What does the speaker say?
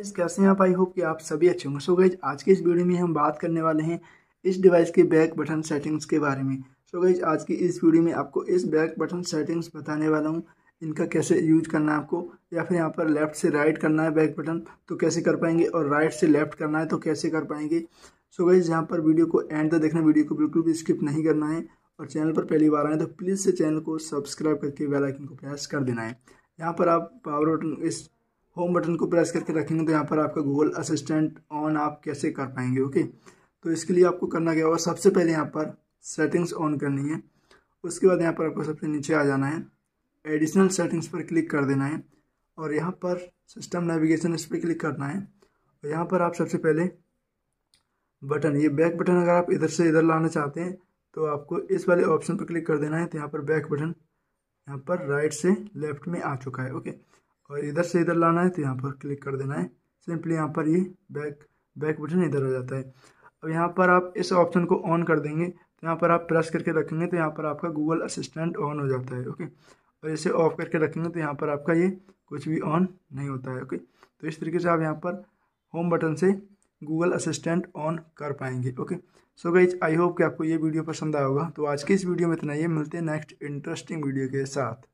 इस कैसे आप आई होप कि आप सभी अच्छे होंगे सो गैज आज के इस वीडियो में हम बात करने वाले हैं इस डिवाइस के बैक बटन सेटिंग्स के बारे में सो गैज आज की इस वीडियो में आपको इस बैक बटन सेटिंग्स बताने वाला हूँ इनका कैसे यूज करना है आपको या फिर यहाँ पर लेफ्ट से राइट करना है बैक बटन तो कैसे कर पाएंगे और राइट से लेफ्ट करना है तो कैसे कर पाएंगे सो गैज यहाँ पर वीडियो को एंड तक देखना वीडियो को बिल्कुल भी स्किप नहीं करना है और चैनल पर पहली बार आए तो प्लीज़ से चैनल को सब्सक्राइब करके बेलाइकिन को प्रेस कर देना है यहाँ पर आप पावर बटन इस होम बटन को प्रेस करके रखेंगे तो यहाँ पर आपका गूगल असिस्टेंट ऑन आप कैसे कर पाएंगे ओके तो इसके लिए आपको करना क्या होगा सबसे पहले यहाँ पर सेटिंग्स ऑन करनी है उसके बाद यहाँ पर आपको सबसे नीचे आ जाना है एडिशनल सेटिंग्स पर क्लिक कर देना है और यहाँ पर सिस्टम नेविगेशन इस पर क्लिक करना है और यहाँ पर आप सबसे पहले बटन ये बैक बटन अगर आप इधर से इधर लाना चाहते हैं तो आपको इस वाले ऑप्शन पर क्लिक कर देना है तो यहाँ पर बैक बटन यहाँ पर राइट से लेफ्ट में आ चुका है ओके और इधर से इधर लाना है तो यहाँ पर क्लिक कर देना है सिंपली यहाँ पर ये बैक बैक बटन इधर आ जाता है अब यहाँ पर आप इस ऑप्शन को ऑन कर देंगे तो यहाँ पर आप प्रेस करके रखेंगे तो यहाँ पर आपका गूगल असिस्टेंट ऑन हो जाता है ओके और इसे ऑफ करके रखेंगे तो यहाँ पर आपका ये कुछ भी ऑन नहीं होता है ओके तो इस तरीके से आप यहाँ पर होम बटन से गूगल असिस्टेंट ऑन कर पाएंगे ओके सो गई आई होप कि आपको ये वीडियो पसंद आया होगा तो आज के इस वीडियो में इतना ही मिलते हैं नेक्स्ट इंटरेस्टिंग वीडियो के साथ